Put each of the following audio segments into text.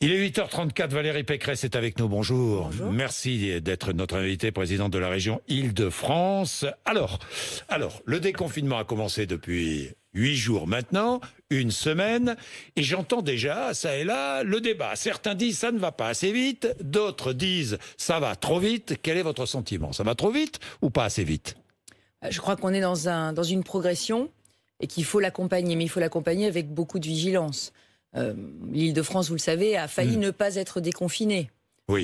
Il est 8h34, Valérie Pécresse est avec nous, bonjour. Merci d'être notre invité, président de la région Île-de-France. Alors, alors, le déconfinement a commencé depuis huit jours maintenant, une semaine, et j'entends déjà, ça et là, le débat. Certains disent ça ne va pas assez vite, d'autres disent ça va trop vite. Quel est votre sentiment Ça va trop vite ou pas assez vite euh, Je crois qu'on est dans, un, dans une progression et qu'il faut l'accompagner, mais il faut l'accompagner avec beaucoup de vigilance. Euh, L'île de France, vous le savez, a failli mm. ne pas être déconfinée.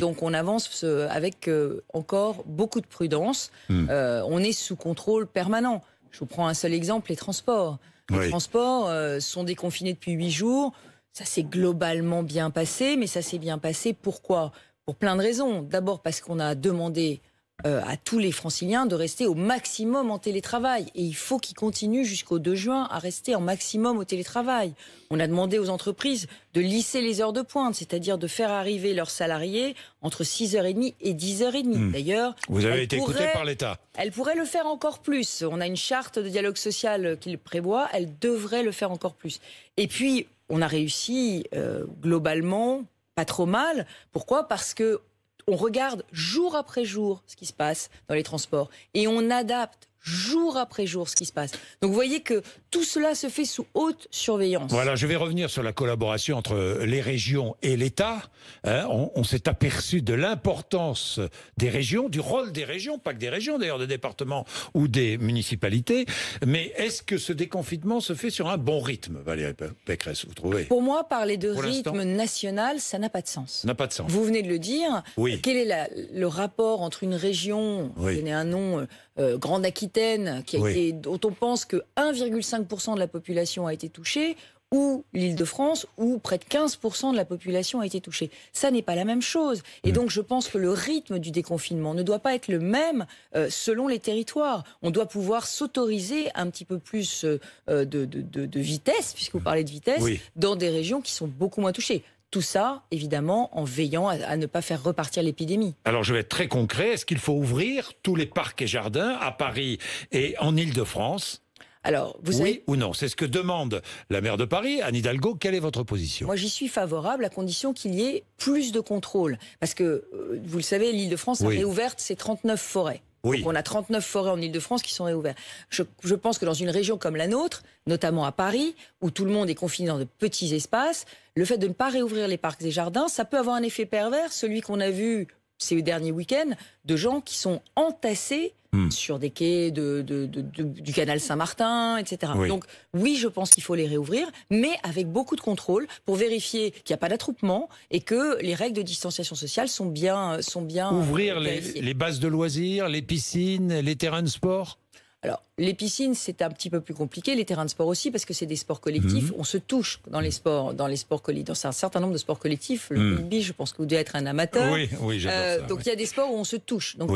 Donc on avance euh, avec euh, encore beaucoup de prudence. Mm. on est sous contrôle permanent. Je vous prends un seul exemple, les transports. Les transports sont déconfinés depuis huit jours. Ça s'est globalement bien passé, mais ça s'est bien passé pourquoi Pour plein de raisons. D'abord parce qu'on a demandé euh, à tous les franciliens de rester au maximum en télétravail. Et il faut qu'ils continuent jusqu'au 2 juin à rester en maximum au télétravail. On a demandé aux entreprises de lisser les heures de pointe, c'est-à-dire de faire arriver leurs salariés entre 6h30 et 10h30. Hmm. D'ailleurs, vous avez été écouté par l'État. Elle pourrait le faire encore plus. On a une charte de dialogue social qu'il prévoit. Elle devrait le faire encore plus. Et puis, on a réussi euh, globalement pas trop mal. Pourquoi Parce que on regarde jour après jour ce qui se passe dans les transports et on adapte jour après jour ce qui se passe. Donc vous voyez que tout cela se fait sous haute surveillance. Voilà, je vais revenir sur la collaboration entre les régions et l'État. Hein. on, s'est aperçu de l'importance des régions, du rôle des régions, pas que des régions d'ailleurs, des départements ou des municipalités. Mais est-ce que ce déconfinement se fait sur un bon rythme, Valérie Pécresse, vous trouvez Pour moi, parler de rythme national, ça n'a pas de sens. N'a pas de sens. Vous venez de le dire. Oui. Quel est le rapport entre une région, vous donner un nom, euh, euh, Grande Aquitaine, qui a été, dont on pense que 1,5% de la population a été touchée, ou l'Île-de-France, où près de 15% de la population a été touchée. Ça n'est pas la même chose. Et mm. donc je pense que le rythme du déconfinement ne doit pas être le même euh, selon les territoires. On doit pouvoir s'autoriser un petit peu plus euh, de, vitesse, puisque vous parlez de vitesse, dans des régions qui sont beaucoup moins touchées. Tout ça, évidemment, en veillant à, ne pas faire repartir l'épidémie. Alors, je vais être très concret. Est-ce qu'il faut ouvrir tous les parcs et jardins à Paris et en Ile-de-France alors, vous Oui ou non C'est ce que demande la maire de Paris, Anne Hidalgo. Quelle est votre position Moi, j'y suis favorable à condition qu'il y ait plus de contrôle. Parce que, euh, vous le savez, l'île de France a réouvert ses 39 forêts on a 39 forêts en Ile-de-France qui sont réouvertes. Je, je, pense que dans une région comme la nôtre, notamment à Paris, où tout le monde est confiné dans de petits espaces, le fait de ne pas réouvrir les parcs et jardins, ça peut avoir un effet pervers, celui qu'on a vu ces derniers week-ends de gens qui sont entassés hmm. sur des quais du canal Saint-Martin, etc. Donc oui, je pense qu'il faut les réouvrir, mais avec beaucoup de contrôle pour vérifier qu'il n'y a pas d'attroupement et que les règles de distanciation sociale sont bien... Sont bien Ouvrir euh, les, les bases de loisirs, les piscines, les terrains de sport alors, les piscines, c'est un petit peu plus compliqué, les terrains de sport aussi, parce que c'est des sports collectifs. Mhm. On se touche dans les sports, dans les sports collectifs, dans un certain nombre de sports collectifs. Le mhm. rugby, je pense que vous devez être un amateur. Oui, oui, j'adore euh, Donc, il y a des sports où on se touche. Donc,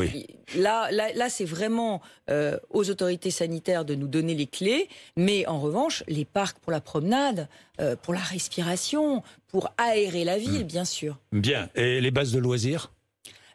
là, là, c'est vraiment euh, aux autorités sanitaires de nous donner les clés. Mais en revanche, les parcs pour la promenade, euh, pour la respiration, pour aérer la ville, mhm. bien sûr. Bien. Et les bases de loisirs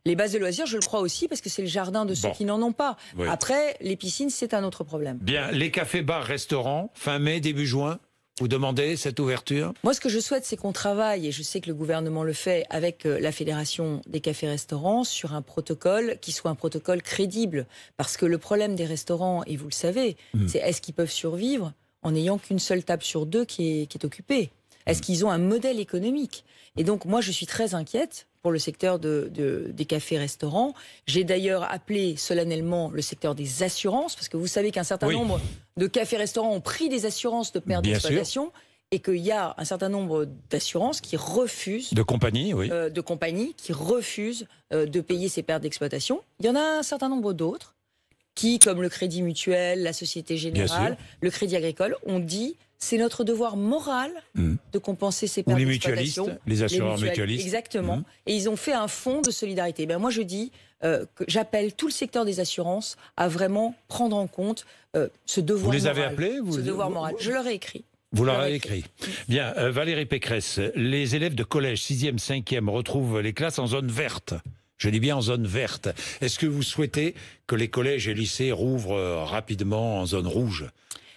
les bases de loisirs, je le crois aussi, parce que c'est le jardin de ceux qui n'en ont pas. Après, les piscines, c'est un autre problème. Bien, les cafés, bars, restaurants, fin mai, début juin vous demandez cette ouverture Moi, ce que je souhaite, c'est qu'on travaille, et je sais que le gouvernement le fait avec euh, la Fédération des cafés-restaurants, sur un protocole qui soit un protocole crédible. Parce que le problème des restaurants, et vous le savez, hmm. c'est est-ce qu'ils peuvent survivre en n'ayant qu'une seule table sur deux qui est occupée Est-ce hmm. qu'ils ont un modèle économique Et donc, moi, je suis très inquiète pour le secteur des cafés-restaurants. J'ai d'ailleurs appelé solennellement le secteur des assurances, parce que vous savez qu'un certain nombre de cafés-restaurants ont pris des assurances de perte d'exploitation et qu'il y a un certain nombre d'assurances qui refusent de compagnies, oui, euh, de compagnies qui refusent euh, de payer ces pertes d'exploitation. Il y en a un certain nombre d'autres qui, comme le Crédit Mutuel, la Société Générale, le Crédit Agricole, ont dit c'est notre devoir moral hmm. de compenser ces pertes les mutualistes, les assureurs mutualistes, Exactement. Hmm. Et ils ont fait un fonds de solidarité. Ben moi, je dis, euh, que j'appelle tout le secteur des assurances à vraiment prendre en compte euh, ce devoir. moral. – Vous les avez appelés Ce devoir moral. Je leur ai écrit. Vous leur avez écrit. Bien, euh, Valérie Pécresse, les élèves de collège 6e, 5e retrouvent les classes en zone verte. Je dis bien en zone verte. Est-ce que vous souhaitez que les collèges et lycées rouvrent rapidement en zone rouge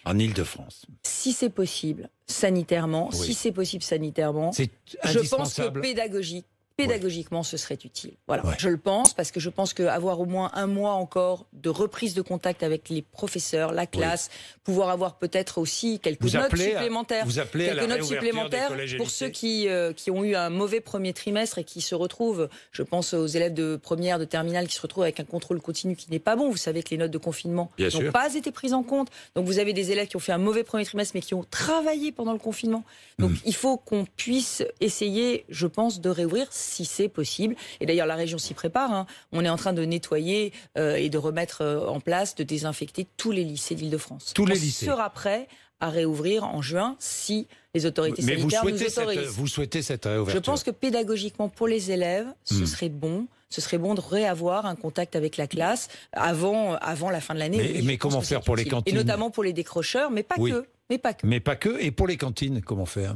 en Ile-de-France. Si c'est possible sanitairement, si c'est possible sanitairement. je pense que pédagogique, pédagogiquement, ce serait utile. Voilà, je le pense parce que je pense qu'avoir au moins un mois encore de reprise de contact avec les professeurs, la classe, pouvoir avoir peut-être aussi quelques notes supplémentaires, quelques notes supplémentaires pour ceux qui euh, qui ont eu un mauvais premier trimestre et qui se retrouvent, je pense aux élèves de première, de terminale qui se retrouvent avec un contrôle continu qui n'est pas bon. Vous savez que les notes de confinement n'ont pas été prises en compte. Donc vous avez des élèves qui ont fait un mauvais premier trimestre mais qui ont travaillé pendant le confinement. Donc hmm. il faut qu'on puisse essayer, je pense, de réouvrir si c'est possible. Et d'ailleurs, la région s'y prépare. Hein. On est en train de nettoyer euh, et de remettre euh, en place, de désinfecter tous les lycées d'Île-de-France. Tous les lycées. sera prêt à réouvrir en juin si les autorités Mais vous souhaitez Cette, vous souhaitez cette réouverture Je pense que pédagogiquement, pour les élèves, ce hmm. serait bon ce serait bon de réavoir un contact avec la classe avant, avant la fin de l'année. Mais, comment faire pour les cantines Et notamment pour les décrocheurs, mais pas que. Mais pas que. Mais pas que. Et pour les cantines, comment faire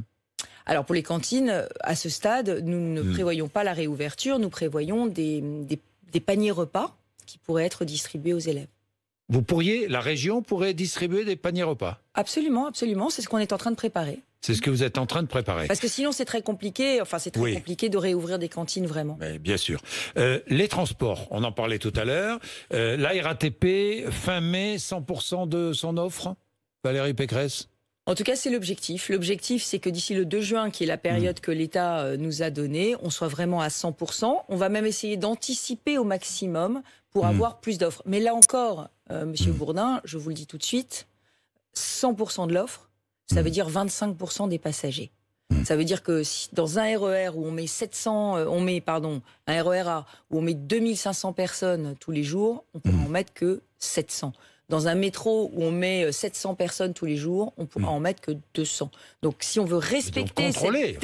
alors pour les cantines, à ce stade, nous ne hmm. prévoyons pas la réouverture, nous prévoyons des, paniers repas qui pourraient être distribués aux élèves. Vous pourriez, la région pourrait distribuer des paniers repas Absolument, absolument, c'est ce qu'on est en train de préparer. C'est ce que vous êtes en train de préparer. Parce que sinon, c'est très compliqué. Enfin, c'est très compliqué de réouvrir des cantines vraiment. bien sûr. Euh, les transports, on en parlait tout à l'heure. Euh, la RATP, fin mai, 100% de son offre. Valérie Pécresse. En tout cas, c'est l'objectif. L'objectif, c'est que d'ici le 2 juin, qui est la période mm. que l'État euh, nous a donnée, on soit vraiment à 100%. On va même essayer d'anticiper au maximum pour mm. avoir plus d'offres. Mais là encore, euh, Monsieur mm. Bourdin, je vous le dis tout de suite, 100% de l'offre, ça veut dire 25% des passagers. Ça veut dire que dans un RER e où on met 700, euh, on met pardon, un RER e A où on met 2500 personnes tous les jours, on peut en mettre que 700 dans un métro où on met 700 euh, personnes tous les jours, on pourra hmm. en mettre que 200. Donc si on veut respecter cette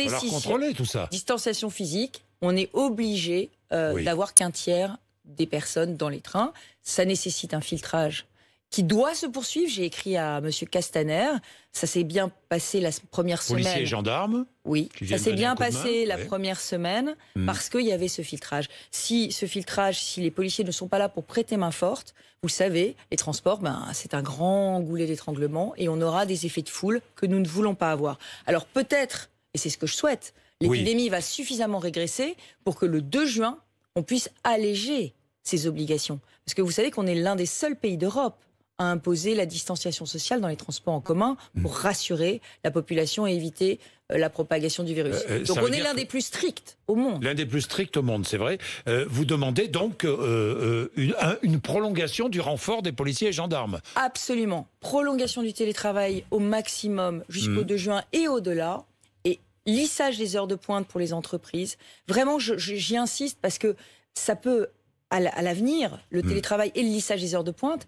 distanciation physique, on est obligé euh, d'avoir qu'un tiers des personnes dans les trains. Ça nécessite un filtrage qui doit se poursuivre. J'ai écrit à Monsieur Castaner. Ça s'est bien passé la première semaine. Policiers et gendarmes. Oui, ça s'est bien passé la première semaine hmm. parce qu'il y avait ce filtrage. Si ce filtrage, si les policiers ne sont pas là pour prêter main forte, vous savez, les transports, ben, c'est un grand goulet d'étranglement et on aura des effets de foule que nous ne voulons pas avoir. Alors peut-être, et c'est ce que je souhaite, l'épidémie va suffisamment régresser pour que le 2 juin, on puisse alléger ces obligations. Parce que vous savez qu'on est l'un des seuls pays d'Europe à imposer la distanciation sociale dans les transports en commun pour hmm. rassurer la population et éviter euh, la propagation du virus. Euh, euh, donc on est l'un des plus stricts au monde. L'un des plus stricts au monde, c'est vrai. vous demandez donc une, prolongation du renfort des policiers et gendarmes. Absolument. Prolongation du télétravail au maximum jusqu'au 2 hmm. juin et au-delà. Et lissage des heures de pointe pour les entreprises. Vraiment, j'y insiste parce que ça peut, à l'avenir, le hmm. télétravail et le lissage des heures de pointe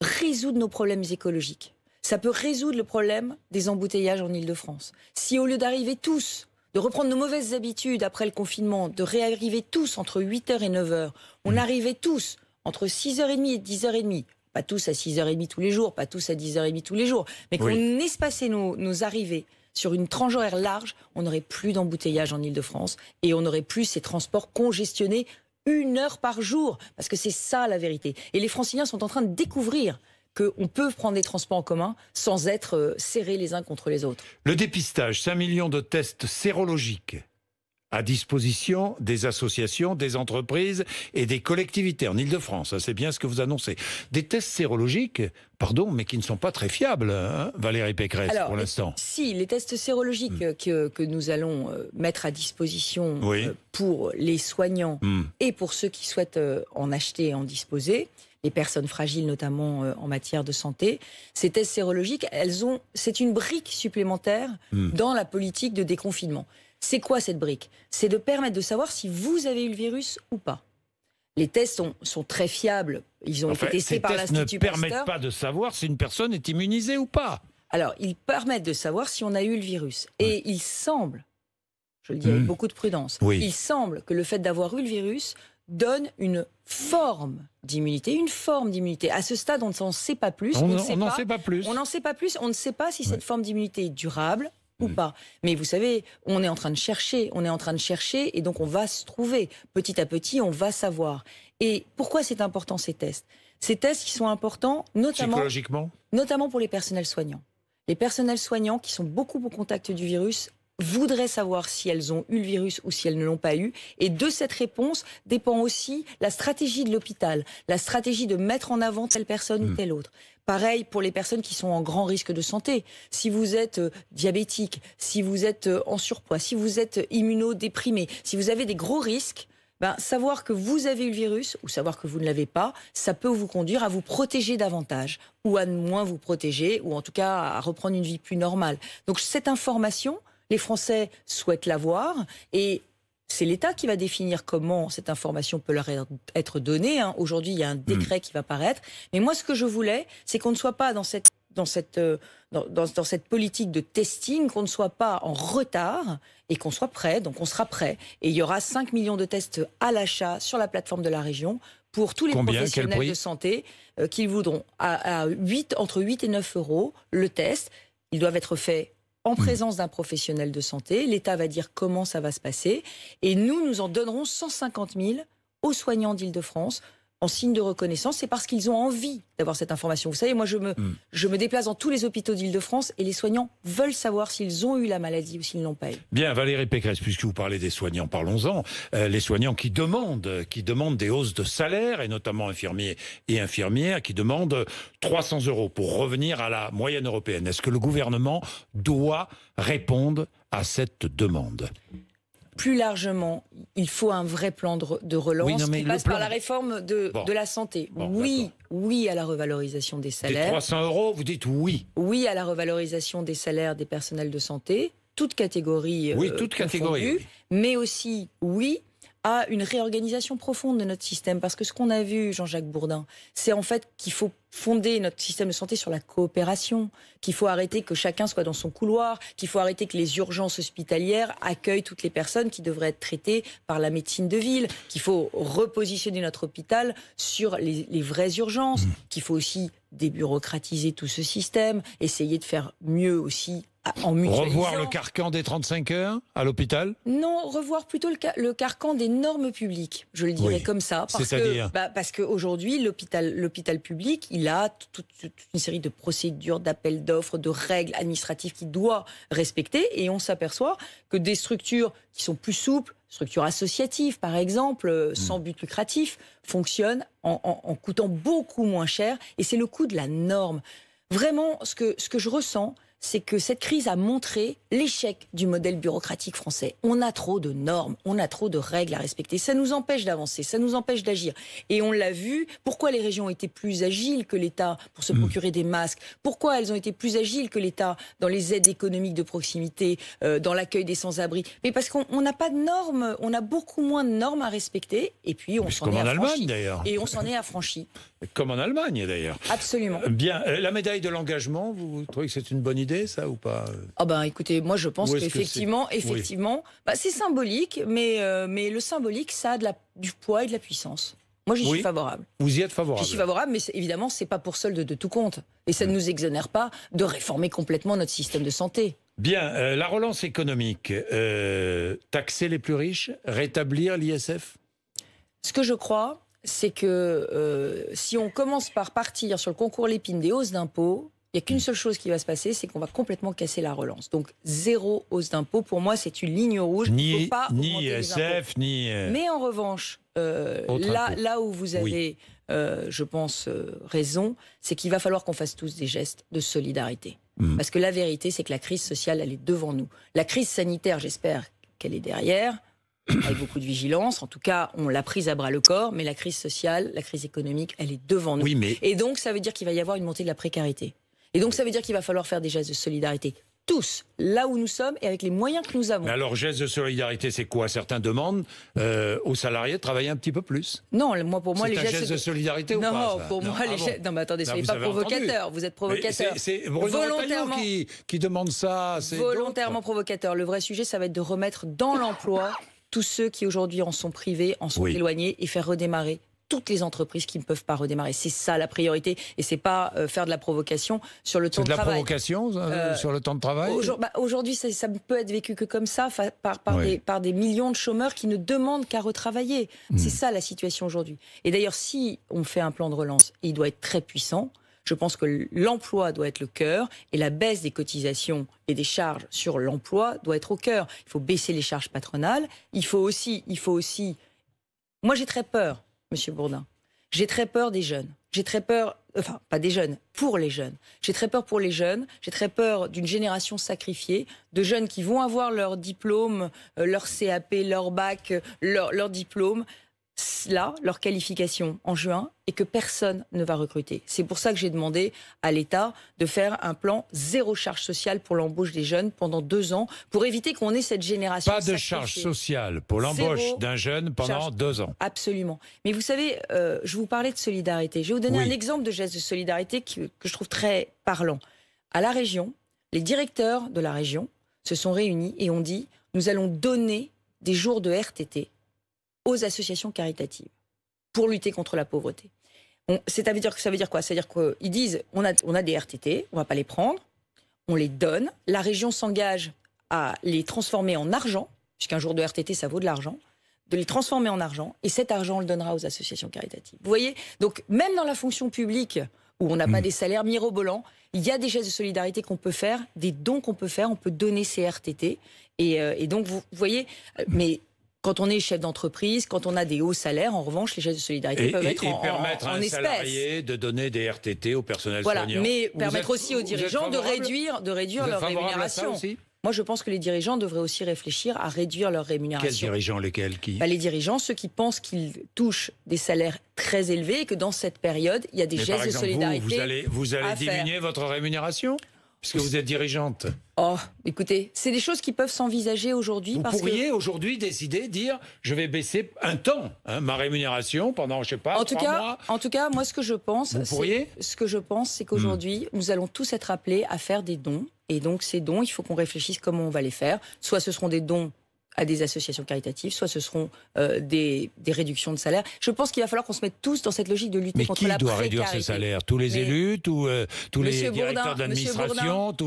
résoudre nos problèmes écologiques. Ça peut résoudre le problème des embouteillages en Ile-de-France. Si au lieu d'arriver tous, de reprendre nos mauvaises habitudes après le confinement, de réarriver tous entre 8h et 9h, on mmh. arrivait tous entre 6h30 et 10h30, pas tous à 6h30 tous les jours, pas tous à 10h30 tous les jours, mais qu'on espacait nos, arrivées sur une tranche horaire large, on n'aurait plus d'embouteillages en Ile-de-France et on n'aurait plus ces transports congestionnés une heure par jour, parce que c'est ça la vérité. Et les franciliens sont en train de découvrir qu'on peut prendre des transports en commun sans être euh, serrés les uns contre les autres. Le dépistage, 5 millions de tests sérologiques à disposition des associations, des entreprises et des collectivités en Ile-de-France. C'est bien ce que vous annoncez. Des tests sérologiques, pardon, mais qui ne sont pas très fiables, hein, Valérie Pécresse, pour l'instant. Si, les tests sérologiques hmm. que, que, nous allons euh, mettre à disposition euh, pour les soignants hmm. et pour ceux qui souhaitent euh, en acheter et en disposer, les personnes fragiles, notamment en matière de santé. Ces tests sérologiques, elles ont, c'est une brique supplémentaire hmm. dans la politique de déconfinement. C'est quoi cette brique C'est de permettre de savoir si vous avez eu le virus ou pas. Les tests sont, sont très fiables. Ils ont été testés par l'Institut Pasteur. ne permettent pas de savoir si une personne est immunisée ou pas. Alors, ils permettent de savoir si on a eu le virus. Et il semble, je le dis avec hmm. beaucoup de prudence, il semble que le fait d'avoir eu le virus donne une forme d'immunité, une forme d'immunité. À ce stade, on ne s'en sait pas plus. On n'en sait, pas plus. On sait pas plus. On ne sait pas si cette forme d'immunité est durable, ou mm. pas. Mais vous savez, on est en train de chercher, on est en train de chercher, et donc on va se trouver. Petit à petit, on va savoir. Et pourquoi c'est important ces tests Ces tests qui sont importants, notamment, notamment pour les personnels soignants. Les personnels soignants qui sont beaucoup au contact du virus voudraient savoir si elles ont eu le virus ou si elles ne l'ont pas eu. Et de cette réponse dépend aussi la stratégie de l'hôpital, la stratégie de mettre en avant telle personne ou mm. telle autre. Pareil pour les personnes qui sont en grand risque de santé. Si vous êtes euh, diabétique, si vous êtes euh, en surpoids, si vous êtes euh, immunodéprimé, si vous avez des gros risques, ben, savoir que vous avez eu le virus ou savoir que vous ne l'avez pas, ça peut vous conduire à vous protéger davantage ou à moins vous protéger ou en tout cas à reprendre une vie plus normale. Donc cette information, les Français souhaitent l'avoir et c'est l'État qui va définir comment cette information peut leur être donnée. Hein. Aujourd'hui, il y a un hmm. décret qui va paraître. Mais moi, ce que je voulais, c'est qu'on ne soit pas euh, dans cette politique de testing, qu'on ne soit pas en retard et qu'on soit prêt. Donc on sera prêt. Et il y aura 5 millions de tests à l'achat sur la plateforme de la région pour tous les professionnels de santé euh, qu'ils voudront. À, entre 8 et 9 euros le test. Ils doivent être faits en présence d'un professionnel de santé. L'État va dire comment ça va se passer. Et nous, nous en donnerons 150 000 aux soignants d'Île-de-France en signe de reconnaissance, c'est parce qu'ils ont envie d'avoir cette information. Vous savez, moi, je me, hmm. je me déplace dans tous les hôpitaux d'Île-de-France et les soignants veulent savoir s'ils ont eu la maladie ou s'ils l'ont pas eu. Bien, Valérie Pécresse, puisque vous parlez des soignants, parlons-en. Euh, les soignants qui demandent, qui demandent des hausses de salaire, et notamment infirmiers et infirmières, qui demandent 300 euros pour revenir à la moyenne européenne. Est-ce que le gouvernement doit répondre à cette demande plus largement, il faut un vrai plan de relance qui passe par la réforme de, la santé. oui, oui à la revalorisation des salaires. 300 euros, vous dites oui. Oui à la revalorisation des salaires des personnels de santé, toute catégorie Oui, euh, toutes Mais aussi oui à une réorganisation profonde de notre système. Parce que ce qu'on a vu, Jean-Jacques Bourdin, c'est en fait qu'il faut fonder notre système de santé sur la coopération, qu'il faut arrêter que chacun soit dans son couloir, qu'il faut arrêter que les urgences hospitalières accueillent toutes les personnes qui devraient être traitées par la médecine de ville, qu'il faut repositionner notre hôpital sur les, vraies urgences, mmh. qu'il faut aussi débureaucratiser tout ce système, essayer de faire mieux aussi ah, revoir le carcan des 35 heures à l'hôpital Non, revoir plutôt le, le, carcan des normes publiques. Je le dirais comme ça, parce que bah, parce qu'aujourd'hui l'hôpital l'hôpital public, il a toute, une série de procédures, d'appels d'offres, de règles administratives qu'il doit respecter, et on s'aperçoit que des structures qui sont plus souples, structures associatives par exemple, euh, hmm. sans but lucratif, fonctionnent en, en coûtant beaucoup moins cher, et c'est le coût de la norme. Vraiment, ce que ce que je ressens c'est que cette crise a montré l'échec du modèle bureaucratique français. On a trop de normes, on a trop de règles à respecter. Ça nous empêche d'avancer, ça nous empêche d'agir. Et on l'a vu, pourquoi les régions ont été plus agiles que l'État pour se mm. procurer des masques Pourquoi elles ont été plus agiles que l'État dans les aides économiques de proximité, euh, dans l'accueil des sans-abri Mais parce qu'on n'a pas de normes, on a beaucoup moins de normes à respecter. Et puis on s'en est affranchi. Et on s'en est affranchi. Comme en Allemagne d'ailleurs. Absolument. Euh, bien, euh, la médaille de l'engagement, vous trouvez que c'est une bonne idée ça ou pas euh Ah ben écoutez, moi je pense qu'effectivement, effectivement, bah, c'est symbolique, mais, mais le symbolique ça a de la, du poids et de la puissance. Moi, j'y suis favorable. Vous y êtes favorable. J'y suis favorable, mais évidemment, c'est pas pour solde de tout compte. Et ça ne nous exonère pas de réformer complètement notre système de santé. Bien, la relance économique, taxer les plus riches, rétablir l'ISF Ce que je crois, c'est que euh, si on commence par partir sur le concours Lépine des hausses d'impôts, il n'y a qu'une seule chose qui va se passer, c'est qu'on va complètement casser la relance. Donc zéro hausse d'impôts, pour moi, c'est une ligne rouge. Ni, ni SF, ni... Euh, Mais en revanche, euh, là, où vous avez, je pense, raison, c'est qu'il va falloir qu'on fasse tous des gestes de solidarité. Mmh. Parce que la vérité, c'est que la crise sociale, elle est devant nous. La crise sanitaire, j'espère qu'elle est derrière avec beaucoup de vigilance. En tout cas, on l'a prise à bras le corps, mais la crise sociale, la crise économique, elle est devant nous. mais... Et donc, ça veut dire qu'il va y avoir une montée de la précarité. Et donc, ça veut dire qu'il va falloir faire des gestes de solidarité tous, là où nous sommes et avec les moyens que nous avons. alors, gestes de solidarité, c'est quoi Certains demandent euh, aux salariés de travailler un petit peu plus. Non, moi, pour moi, les gestes. geste de solidarité non, pour moi, les ah Non, mais attendez, n'est pas provocateur. Vous êtes provocateur. C'est volontairement qui, qui, demande ça. Volontairement provocateur. Le vrai sujet, ça va être de remettre dans l'emploi tous ceux qui aujourd'hui en sont privés, en sont éloignés et faire redémarrer toutes les entreprises qui ne peuvent pas redémarrer. C'est ça la priorité et c'est pas euh, faire de la provocation sur le temps de, travail. C'est de la provocation euh, euh, sur le temps de travail bah, Aujourd'hui, ça, ne peut être vécu que comme ça par, des, millions de chômeurs qui ne demandent qu'à retravailler. C'est hmm. ça la situation aujourd'hui. Et d'ailleurs, si on fait un plan de relance, il doit être très puissant. Je pense que l'emploi doit être le cœur et la baisse des cotisations et des charges sur l'emploi doit être au cœur. Il faut baisser les charges patronales. Il faut aussi, il faut aussi. Moi, j'ai très peur, Monsieur Bourdin. J'ai très peur des jeunes. J'ai très peur, enfin pas des jeunes, pour les jeunes. J'ai très peur pour les jeunes, j'ai très peur d'une génération sacrifiée, de jeunes qui vont avoir leur diplôme, euh, leur CAP, leur bac, euh, leur, leur diplôme, là leur qualification en juin et que personne ne va recruter. C'est pour ça que j'ai demandé à l'État de faire un plan zéro charge sociale pour l'embauche des jeunes pendant deux ans pour éviter qu'on ait cette génération. Pas de charge sociale pour l'embauche d'un jeune pendant deux ans. Absolument. Mais vous savez, euh, je vous parlais de solidarité. Je vais vous donner un exemple de geste de solidarité que, que je trouve très parlant. À la région, les directeurs de la région se sont réunis et ont dit nous allons donner des jours de RTT aux associations caritatives pour lutter contre la pauvreté. cest ça, veut dire, ça veut dire quoi C'est-à-dire qu'ils disent on a, on a des RTT, on va pas les prendre, on les donne, la région s'engage à les transformer en argent, puisqu'un jour de RTT, ça vaut de l'argent, de les transformer en argent, et cet argent, on le donnera aux associations caritatives. Vous voyez Donc, même dans la fonction publique, où on n'a pas hmm. des salaires mirobolants, il y a des gestes de solidarité qu'on peut faire, des dons qu'on peut faire, on peut donner ces RTT. Et, euh, et donc, vous voyez, euh, mais quand on est chef d'entreprise, quand on a des hauts salaires, en revanche, les gestes de solidarité peuvent être en, permettre en, à un de donner des RTT au personnel voilà, Mais permettre aussi aux dirigeants de réduire, de réduire leur rémunération. Moi, je pense que les dirigeants devraient aussi réfléchir à réduire leur rémunération. Quels dirigeants Lesquels qui bah, Les dirigeants, ceux qui pensent qu'ils touchent des salaires très élevés et que dans cette période, il y a des gestes par de solidarité. Vous, allez, vous allez diminuer votre rémunération puisque vous êtes dirigeante Oh, écoutez, c'est des choses qui peuvent s'envisager aujourd'hui. Vous pourriez aujourd'hui décider, dire, je vais baisser un temps hein, ma rémunération pendant, je sais pas, en tout cas, mois. En tout cas, moi, ce que je pense, ce que je pense, c'est qu'aujourd'hui, hmm. nous allons tous être appelés à faire des dons. Et donc, ces dons, il faut qu'on réfléchisse comment on va les faire. Soit ce seront des dons à des associations caritatives, soit ce seront euh, des, réductions de salaire. Je pense qu'il va falloir qu'on se mette tous dans cette logique de lutte contre la précarité. qui doit réduire ses salaires Tous les élus, tous, euh, tous les directeurs d'administration,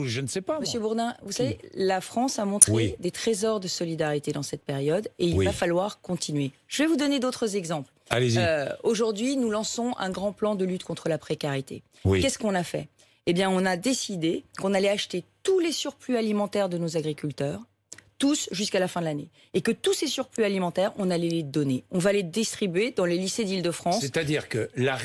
je ne sais pas. Monsieur Bourdin, vous savez, la France a montré des trésors de solidarité dans cette période et il va falloir continuer. Je vais vous donner d'autres exemples. Allez-y. Euh, aujourd'hui, nous lançons un grand plan de lutte contre la précarité. Qu'est-ce qu'on a fait Eh bien, on a décidé qu'on allait acheter tous les surplus alimentaires de nos agriculteurs tous jusqu'à la fin de l'année. Et que tous ces surplus alimentaires, on allait les donner. On va les distribuer dans les lycées d'Île-de-France. C'est-à-dire que la,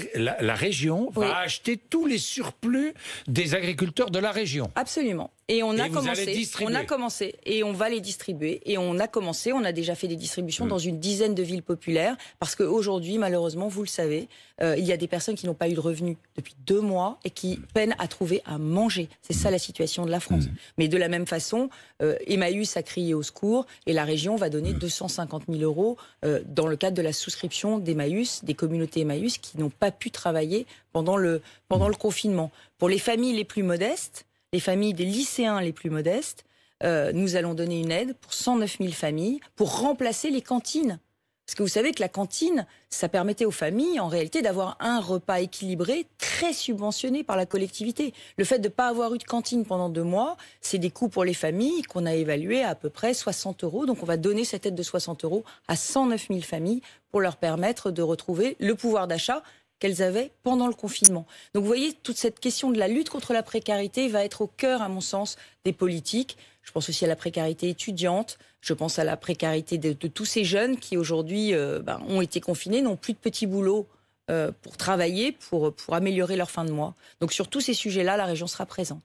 région va acheter tous les surplus des agriculteurs de la région. Absolument. Et on a commencé. On a commencé et on va les distribuer. Et on a commencé. On a déjà fait des distributions hmm. dans une dizaine de villes populaires parce qu'aujourd'hui, malheureusement, vous le savez, euh, il y a des personnes qui n'ont pas eu de revenus depuis deux mois et qui peinent à trouver à manger. C'est ça la situation de la France. Hmm. Mais de la même façon, euh, Emmaüs a crié au secours et la région va donner 250 hmm. 000 euros euh, dans le cadre de la souscription d'Emmaüs, des communautés Emmaüs qui n'ont pas pu travailler pendant le, pendant le confinement. Pour les familles les plus modestes, les familles des lycéens les plus modestes. Euh, nous allons donner une aide pour 109 000 familles pour remplacer les cantines. Parce que vous savez que la cantine, ça permettait aux familles, en réalité, d'avoir un repas équilibré, très subventionné par la collectivité. Le fait de ne pas avoir eu de cantine pendant deux mois, c'est des coûts pour les familles qu'on a évalués à à peu près 60 euros. Donc on va donner cette aide de 60 euros à 109 000 familles pour leur permettre de retrouver le pouvoir d'achat qu'elles avaient pendant le confinement. Donc vous voyez, toute cette question de la lutte contre la précarité va être au cœur, à mon sens, des politiques. Je pense aussi à la précarité étudiante, je pense à la précarité de, tous ces jeunes qui aujourd'hui euh, ben, ont été confinés, n'ont plus de petits boulots euh, pour travailler, pour, pour améliorer leur fin de mois. Donc sur tous ces sujets-là, la région sera présente.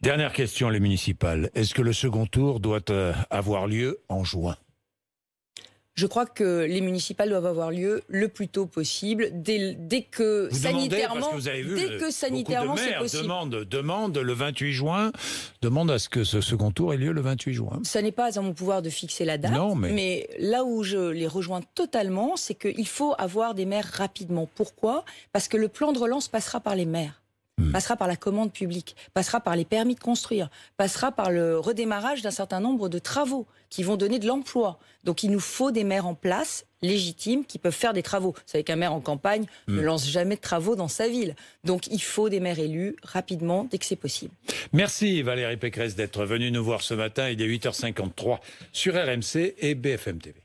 Dernière question, les municipales. Est-ce que le second tour doit euh, avoir lieu en juin je crois que les municipales doivent avoir lieu le plus tôt possible, dès, que vous sanitairement, vous dès euh, que sanitairement c'est possible. Demande, demande le 28 juin, demande à ce que ce second tour ait lieu le 28 juin. Ça n'est pas à mon pouvoir de fixer la date. mais... mais là où je les rejoins totalement, c'est qu'il faut avoir des maires rapidement. Pourquoi Parce que le plan de relance passera par les maires. Hmm. passera par la commande publique, passera par les permis de construire, passera par le redémarrage d'un certain nombre de travaux qui vont donner de l'emploi. Donc il nous faut des maires en place légitimes qui peuvent faire des travaux. Vous savez qu'un maire en campagne hmm. ne lance jamais de travaux dans sa ville. Donc il faut des maires élus rapidement dès que c'est possible. Merci Valérie Pécresse d'être venue nous voir ce matin. Il est 8h53 sur RMC et BFM TV.